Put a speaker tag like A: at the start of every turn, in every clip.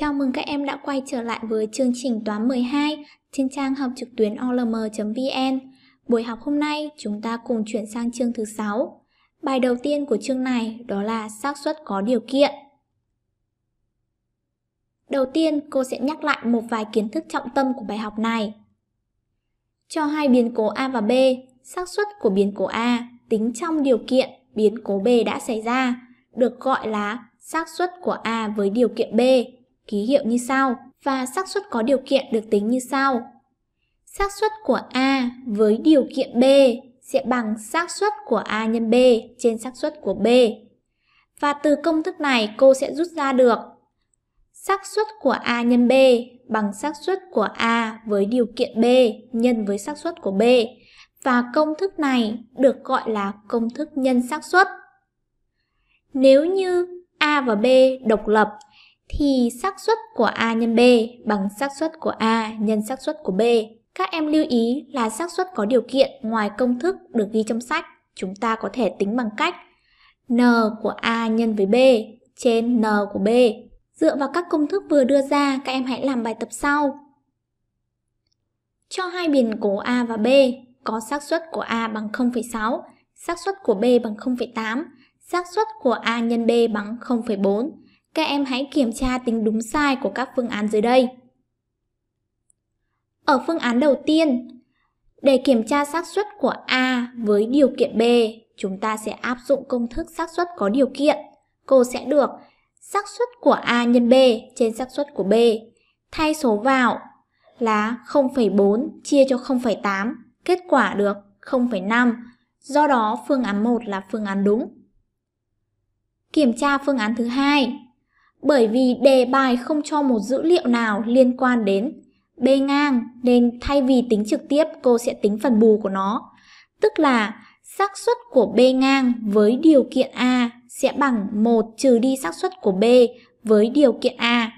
A: Chào mừng các em đã quay trở lại với chương trình toán 12 trên trang học trực tuyến olm.vn. Buổi học hôm nay chúng ta cùng chuyển sang chương thứ 6. Bài đầu tiên của chương này đó là xác suất có điều kiện. Đầu tiên, cô sẽ nhắc lại một vài kiến thức trọng tâm của bài học này. Cho hai biến cố A và B, xác suất của biến cố A tính trong điều kiện biến cố B đã xảy ra được gọi là xác suất của A với điều kiện B ký hiệu như sau và xác suất có điều kiện được tính như sau. Xác suất của A với điều kiện B sẽ bằng xác suất của A nhân B trên xác suất của B. Và từ công thức này cô sẽ rút ra được xác suất của A nhân B bằng xác suất của A với điều kiện B nhân với xác suất của B và công thức này được gọi là công thức nhân xác suất. Nếu như A và B độc lập thì xác suất của A nhân B bằng xác suất của A nhân xác suất của B. Các em lưu ý là xác suất có điều kiện ngoài công thức được ghi trong sách, chúng ta có thể tính bằng cách n của A nhân với B trên n của B. Dựa vào các công thức vừa đưa ra, các em hãy làm bài tập sau. Cho hai biển cố A và B có xác suất của A bằng 0,6, xác suất của B bằng 0,8, xác suất của A nhân B bằng 0,4 các em hãy kiểm tra tính đúng sai của các phương án dưới đây. Ở phương án đầu tiên, để kiểm tra xác suất của A với điều kiện B, chúng ta sẽ áp dụng công thức xác suất có điều kiện. Cô sẽ được xác suất của A nhân B trên xác suất của B. Thay số vào là 0,4 chia cho 0,8, kết quả được 0,5. Do đó phương án 1 là phương án đúng. Kiểm tra phương án thứ hai bởi vì đề bài không cho một dữ liệu nào liên quan đến B ngang nên thay vì tính trực tiếp cô sẽ tính phần bù của nó. Tức là xác suất của B ngang với điều kiện A sẽ bằng 1 trừ đi xác suất của B với điều kiện A.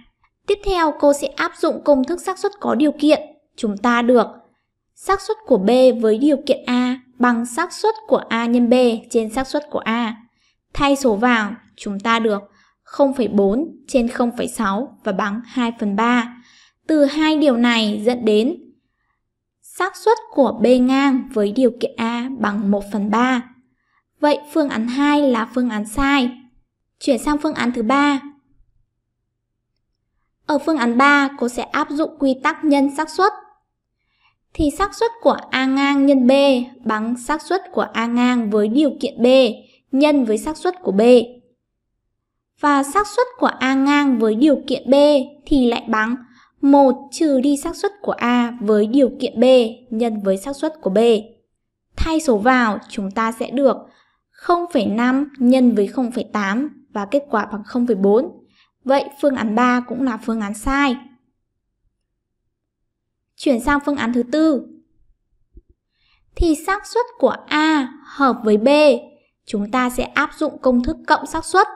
A: Tiếp theo cô sẽ áp dụng công thức xác suất có điều kiện. Chúng ta được xác suất của B với điều kiện A bằng xác suất của A nhân B trên xác suất của A. Thay số vào, chúng ta được 0,4 trên 0,6 và bằng 2 phần 3. Từ hai điều này dẫn đến xác suất của B ngang với điều kiện A bằng 1 phần 3. Vậy phương án 2 là phương án sai. Chuyển sang phương án thứ 3. Ở phương án 3, cô sẽ áp dụng quy tắc nhân xác suất. Thì xác suất của A ngang nhân B bằng xác suất của A ngang với điều kiện B nhân với xác suất của B và xác suất của A ngang với điều kiện B thì lại bằng 1 trừ đi xác suất của A với điều kiện B nhân với xác suất của B. Thay số vào, chúng ta sẽ được 0,5 nhân với 0,8 và kết quả bằng 0,4. Vậy phương án 3 cũng là phương án sai. Chuyển sang phương án thứ tư. Thì xác suất của A hợp với B, chúng ta sẽ áp dụng công thức cộng xác suất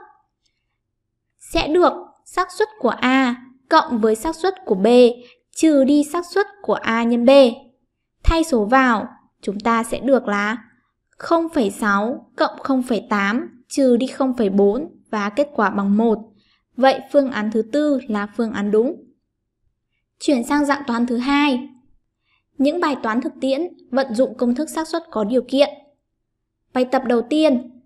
A: sẽ được xác suất của A cộng với xác suất của B trừ đi xác suất của A nhân B. Thay số vào, chúng ta sẽ được là 0,6 cộng 0,8 trừ đi 0,4 và kết quả bằng 1. Vậy phương án thứ tư là phương án đúng. Chuyển sang dạng toán thứ hai. Những bài toán thực tiễn vận dụng công thức xác suất có điều kiện. Bài tập đầu tiên.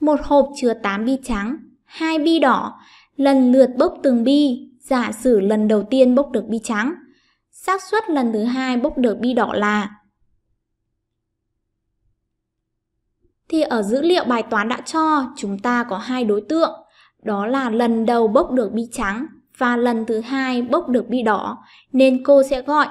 A: Một hộp chứa 8 bi trắng hai bi đỏ, lần lượt bốc từng bi, giả sử lần đầu tiên bốc được bi trắng. xác suất lần thứ hai bốc được bi đỏ là Thì ở dữ liệu bài toán đã cho, chúng ta có hai đối tượng, đó là lần đầu bốc được bi trắng và lần thứ hai bốc được bi đỏ, nên cô sẽ gọi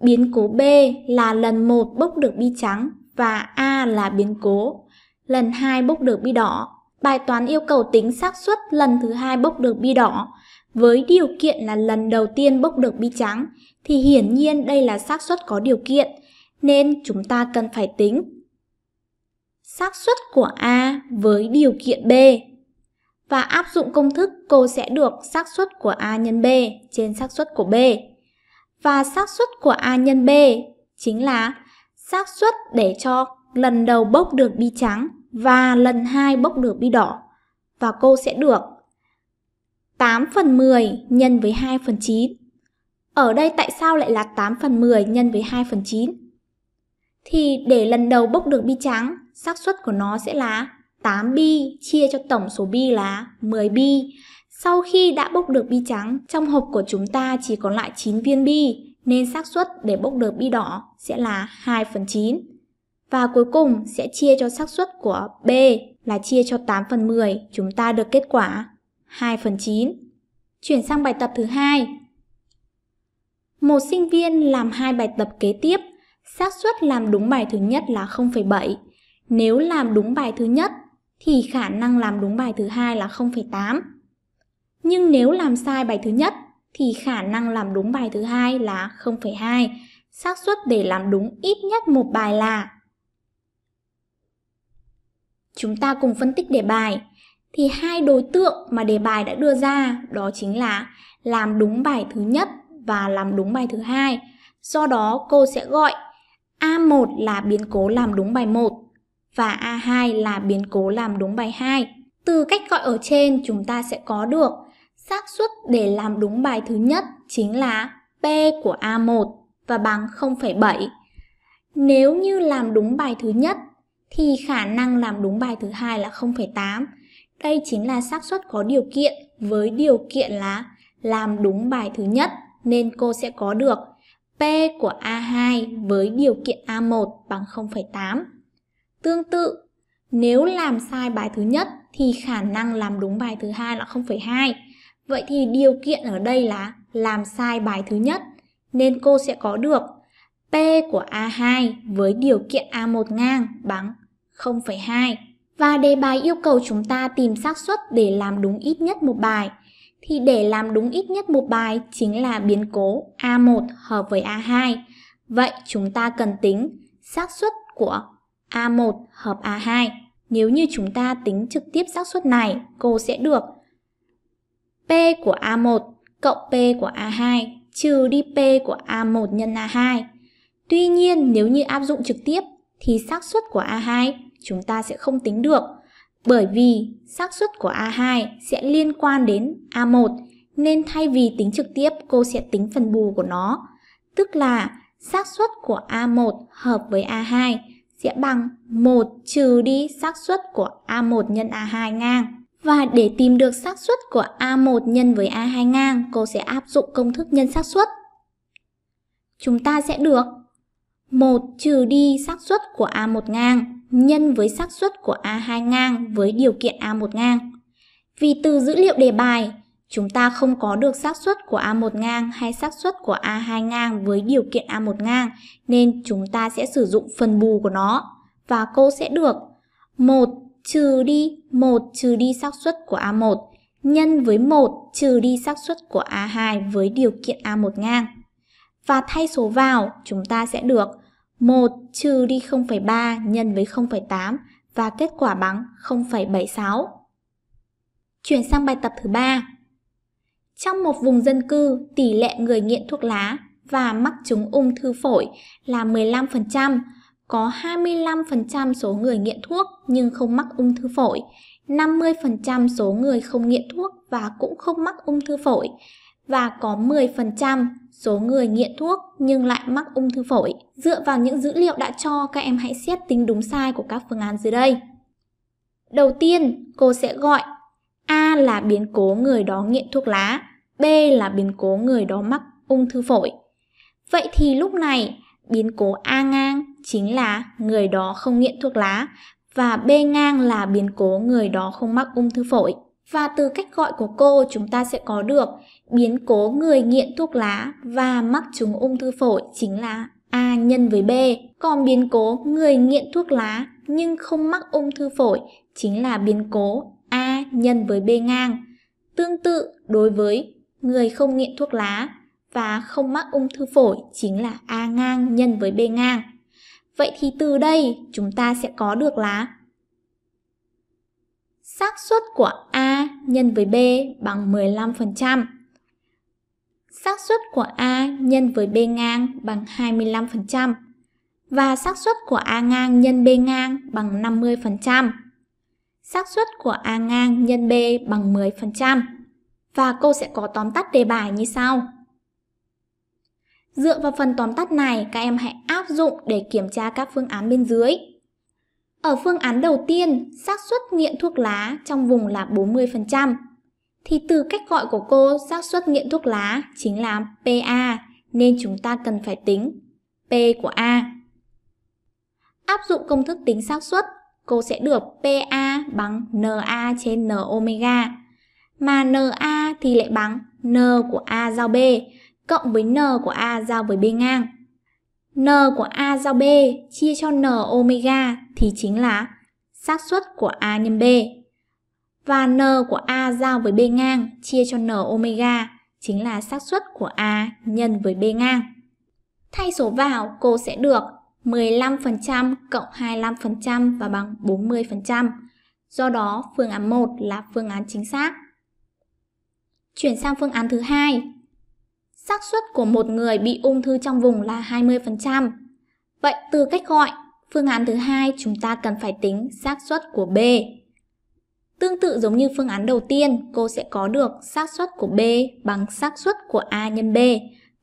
A: biến cố B là lần 1 bốc được bi trắng và A là biến cố, lần 2 bốc được bi đỏ Bài toán yêu cầu tính xác suất lần thứ hai bốc được bi đỏ với điều kiện là lần đầu tiên bốc được bi trắng thì hiển nhiên đây là xác suất có điều kiện nên chúng ta cần phải tính xác suất của A với điều kiện B và áp dụng công thức cô sẽ được xác suất của A nhân B trên xác suất của B. Và xác suất của A nhân B chính là xác suất để cho lần đầu bốc được bi trắng và lần 2 bốc được bi đỏ và cô sẽ được 8 phần 10 nhân với 2 phần 9. Ở đây tại sao lại là 8 phần 10 nhân với 2 phần 9? Thì để lần đầu bốc được bi trắng, xác suất của nó sẽ là 8 bi chia cho tổng số bi là 10 bi. Sau khi đã bốc được bi trắng, trong hộp của chúng ta chỉ còn lại 9 viên bi, nên xác suất để bốc được bi đỏ sẽ là 2 phần 9. Và cuối cùng sẽ chia cho xác suất của B là chia cho 8 phần 10, chúng ta được kết quả 2 phần 9. Chuyển sang bài tập thứ hai. Một sinh viên làm hai bài tập kế tiếp, xác suất làm đúng bài thứ nhất là 0,7. Nếu làm đúng bài thứ nhất thì khả năng làm đúng bài thứ hai là 0,8. Nhưng nếu làm sai bài thứ nhất thì khả năng làm đúng bài thứ hai là 0,2. Xác suất để làm đúng ít nhất một bài là Chúng ta cùng phân tích đề bài thì hai đối tượng mà đề bài đã đưa ra đó chính là làm đúng bài thứ nhất và làm đúng bài thứ hai. Do đó cô sẽ gọi A1 là biến cố làm đúng bài 1 và A2 là biến cố làm đúng bài 2. Từ cách gọi ở trên chúng ta sẽ có được xác suất để làm đúng bài thứ nhất chính là P của A1 và bằng 0,7. Nếu như làm đúng bài thứ nhất thì khả năng làm đúng bài thứ hai là 0,8. Đây chính là xác suất có điều kiện với điều kiện là làm đúng bài thứ nhất nên cô sẽ có được P của A2 với điều kiện A1 bằng 0,8. Tương tự, nếu làm sai bài thứ nhất thì khả năng làm đúng bài thứ hai là 0,2. Vậy thì điều kiện ở đây là làm sai bài thứ nhất nên cô sẽ có được P của A2 với điều kiện A1 ngang bằng 0,2 và đề bài yêu cầu chúng ta tìm xác suất để làm đúng ít nhất một bài. Thì để làm đúng ít nhất một bài chính là biến cố A1 hợp với A2. Vậy chúng ta cần tính xác suất của A1 hợp A2. Nếu như chúng ta tính trực tiếp xác suất này, cô sẽ được P của A1 cộng P của A2 trừ đi P của A1 nhân A2 Tuy nhiên, nếu như áp dụng trực tiếp thì xác suất của A2 chúng ta sẽ không tính được bởi vì xác suất của A2 sẽ liên quan đến A1 nên thay vì tính trực tiếp cô sẽ tính phần bù của nó, tức là xác suất của A1 hợp với A2 sẽ bằng 1 trừ đi xác suất của A1 nhân A2 ngang. Và để tìm được xác suất của A1 nhân với A2 ngang, cô sẽ áp dụng công thức nhân xác suất. Chúng ta sẽ được 1 trừ đi xác suất của A1 ngang nhân với xác suất của A2 ngang với điều kiện A1 ngang. Vì từ dữ liệu đề bài, chúng ta không có được xác suất của A1 ngang hay xác suất của A2 ngang với điều kiện A1 ngang nên chúng ta sẽ sử dụng phần bù của nó và cô sẽ được 1 trừ đi 1 trừ đi xác suất của A1 nhân với 1 trừ đi xác suất của A2 với điều kiện A1 ngang và thay số vào, chúng ta sẽ được 1 trừ đi 0,3 nhân với 0,8 và kết quả bằng 0,76. Chuyển sang bài tập thứ 3. Trong một vùng dân cư, tỷ lệ người nghiện thuốc lá và mắc chứng ung thư phổi là 15%, có 25% số người nghiện thuốc nhưng không mắc ung thư phổi, 50% số người không nghiện thuốc và cũng không mắc ung thư phổi và có 10% số người nghiện thuốc nhưng lại mắc ung thư phổi. Dựa vào những dữ liệu đã cho, các em hãy xét tính đúng sai của các phương án dưới đây. Đầu tiên, cô sẽ gọi A là biến cố người đó nghiện thuốc lá, B là biến cố người đó mắc ung thư phổi. Vậy thì lúc này, biến cố A ngang chính là người đó không nghiện thuốc lá và B ngang là biến cố người đó không mắc ung thư phổi. Và từ cách gọi của cô chúng ta sẽ có được biến cố người nghiện thuốc lá và mắc chứng ung thư phổi chính là A nhân với B, còn biến cố người nghiện thuốc lá nhưng không mắc ung thư phổi chính là biến cố A nhân với B ngang. Tương tự đối với người không nghiện thuốc lá và không mắc ung thư phổi chính là A ngang nhân với B ngang. Vậy thì từ đây chúng ta sẽ có được là xác suất của A nhân với B bằng 15% xác suất của A nhân với B ngang bằng 25% và xác suất của A ngang nhân B ngang bằng 50%. xác suất của A ngang nhân B bằng 10% và cô sẽ có tóm tắt đề bài như sau. Dựa vào phần tóm tắt này, các em hãy áp dụng để kiểm tra các phương án bên dưới. Ở phương án đầu tiên, xác suất nghiện thuốc lá trong vùng là 40% thì từ cách gọi của cô xác suất nghiện thuốc lá chính là PA nên chúng ta cần phải tính P của A. Áp dụng công thức tính xác suất, cô sẽ được PA bằng NA trên N omega mà NA thì lại bằng N của A giao B cộng với N của A giao với B ngang. N của A giao B chia cho N omega thì chính là xác suất của A nhân B và n của A giao với B ngang chia cho n omega chính là xác suất của A nhân với B ngang. Thay số vào, cô sẽ được 15% cộng 25% và bằng 40%. Do đó, phương án 1 là phương án chính xác. Chuyển sang phương án thứ hai. xác suất của một người bị ung thư trong vùng là 20%. Vậy từ cách gọi, phương án thứ hai chúng ta cần phải tính xác suất của B Tương tự giống như phương án đầu tiên, cô sẽ có được xác suất của B bằng xác suất của A nhân B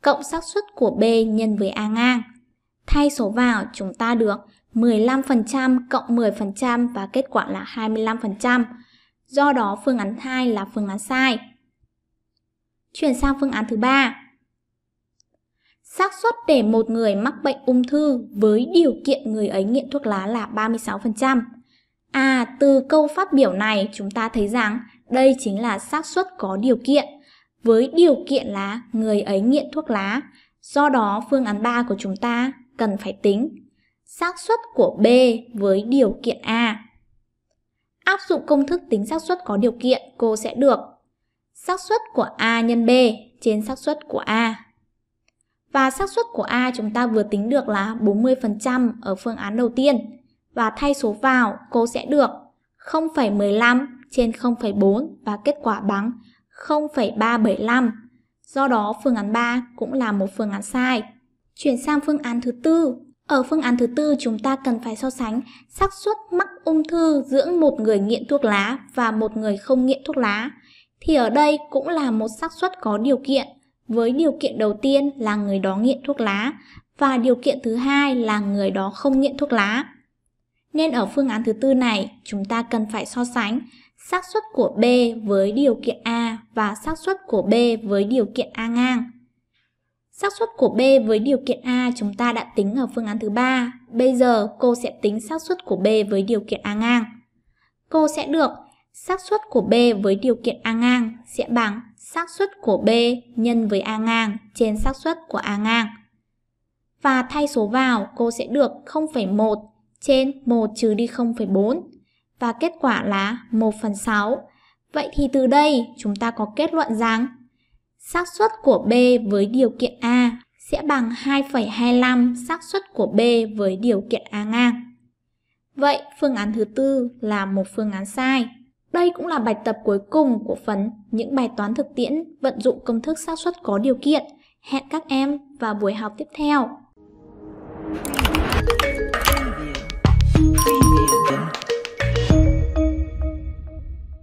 A: cộng xác suất của B nhân với A ngang. Thay số vào chúng ta được 15% cộng 10% và kết quả là 25%. Do đó phương án 2 là phương án sai. Chuyển sang phương án thứ ba. xác suất để một người mắc bệnh ung thư với điều kiện người ấy nghiện thuốc lá là 36%. À, từ câu phát biểu này chúng ta thấy rằng đây chính là xác suất có điều kiện, với điều kiện là người ấy nghiện thuốc lá. Do đó phương án 3 của chúng ta cần phải tính xác suất của B với điều kiện A. Áp dụng công thức tính xác suất có điều kiện, cô sẽ được xác suất của A nhân B trên xác suất của A. Và xác suất của A chúng ta vừa tính được là 40% ở phương án đầu tiên và thay số vào, cô sẽ được 0,15 trên 0,4 và kết quả bằng 0,375. Do đó phương án 3 cũng là một phương án sai. Chuyển sang phương án thứ tư. Ở phương án thứ tư chúng ta cần phải so sánh xác suất mắc ung thư giữa một người nghiện thuốc lá và một người không nghiện thuốc lá. Thì ở đây cũng là một xác suất có điều kiện, với điều kiện đầu tiên là người đó nghiện thuốc lá và điều kiện thứ hai là người đó không nghiện thuốc lá. Nên ở phương án thứ tư này, chúng ta cần phải so sánh xác suất của B với điều kiện A và xác suất của B với điều kiện A ngang. xác suất của B với điều kiện A chúng ta đã tính ở phương án thứ ba. Bây giờ cô sẽ tính xác suất của B với điều kiện A ngang. Cô sẽ được xác suất của B với điều kiện A ngang sẽ bằng xác suất của B nhân với A ngang trên xác suất của A ngang. Và thay số vào, cô sẽ được 0,1 trên 1 trừ đi 0,4 và kết quả là 1 phần 6. Vậy thì từ đây chúng ta có kết luận rằng xác suất của B với điều kiện A sẽ bằng 2,25 xác suất của B với điều kiện A ngang. Vậy phương án thứ tư là một phương án sai. Đây cũng là bài tập cuối cùng của phần những bài toán thực tiễn vận dụng công thức xác suất có điều kiện. Hẹn các em vào buổi học tiếp theo. you go.